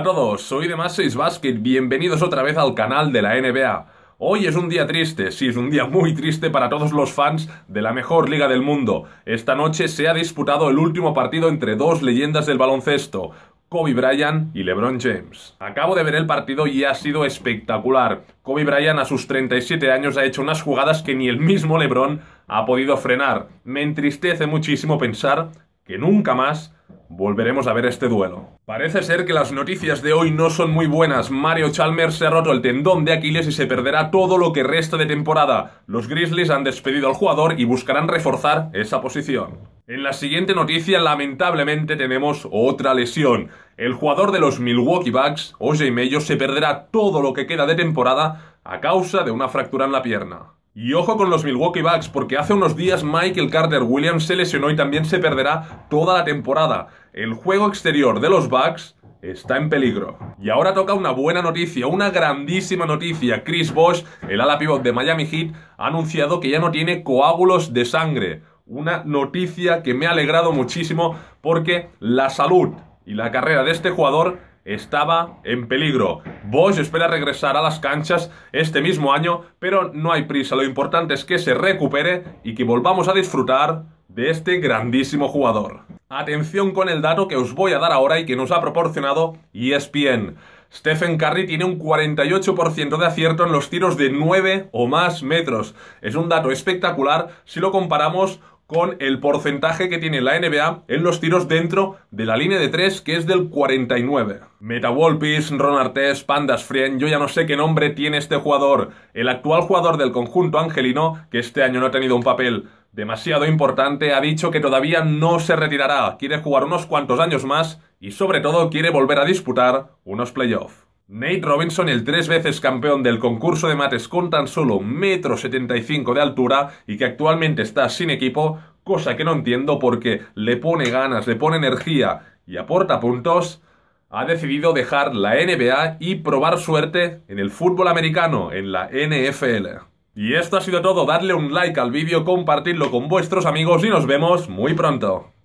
Hola a todos, soy de Más Basket, bienvenidos otra vez al canal de la NBA. Hoy es un día triste, sí, es un día muy triste para todos los fans de la mejor liga del mundo. Esta noche se ha disputado el último partido entre dos leyendas del baloncesto, Kobe Bryant y LeBron James. Acabo de ver el partido y ha sido espectacular. Kobe Bryant a sus 37 años ha hecho unas jugadas que ni el mismo LeBron ha podido frenar. Me entristece muchísimo pensar que nunca más volveremos a ver este duelo. Parece ser que las noticias de hoy no son muy buenas. Mario Chalmers se ha roto el tendón de Aquiles y se perderá todo lo que resta de temporada. Los Grizzlies han despedido al jugador y buscarán reforzar esa posición. En la siguiente noticia, lamentablemente, tenemos otra lesión. El jugador de los Milwaukee Bucks, OJ Mayo, se perderá todo lo que queda de temporada a causa de una fractura en la pierna. Y ojo con los Milwaukee Bucks, porque hace unos días Michael Carter Williams se lesionó y también se perderá toda la temporada. El juego exterior de los Bucks está en peligro. Y ahora toca una buena noticia, una grandísima noticia. Chris Bosh, el ala pivot de Miami Heat, ha anunciado que ya no tiene coágulos de sangre. Una noticia que me ha alegrado muchísimo porque la salud y la carrera de este jugador estaba en peligro. Bosch espera regresar a las canchas este mismo año, pero no hay prisa. Lo importante es que se recupere y que volvamos a disfrutar de este grandísimo jugador. Atención con el dato que os voy a dar ahora y que nos ha proporcionado ESPN. Stephen Curry tiene un 48% de acierto en los tiros de 9 o más metros. Es un dato espectacular si lo comparamos con el porcentaje que tiene la NBA en los tiros dentro de la línea de 3, que es del 49. Meta Wolpis, Ron Artes, Pandas Friend, yo ya no sé qué nombre tiene este jugador. El actual jugador del conjunto angelino, que este año no ha tenido un papel demasiado importante, ha dicho que todavía no se retirará, quiere jugar unos cuantos años más y sobre todo quiere volver a disputar unos playoffs. Nate Robinson, el tres veces campeón del concurso de mates con tan solo 1,75 m de altura y que actualmente está sin equipo, cosa que no entiendo porque le pone ganas, le pone energía y aporta puntos, ha decidido dejar la NBA y probar suerte en el fútbol americano, en la NFL. Y esto ha sido todo, Darle un like al vídeo, compartirlo con vuestros amigos y nos vemos muy pronto.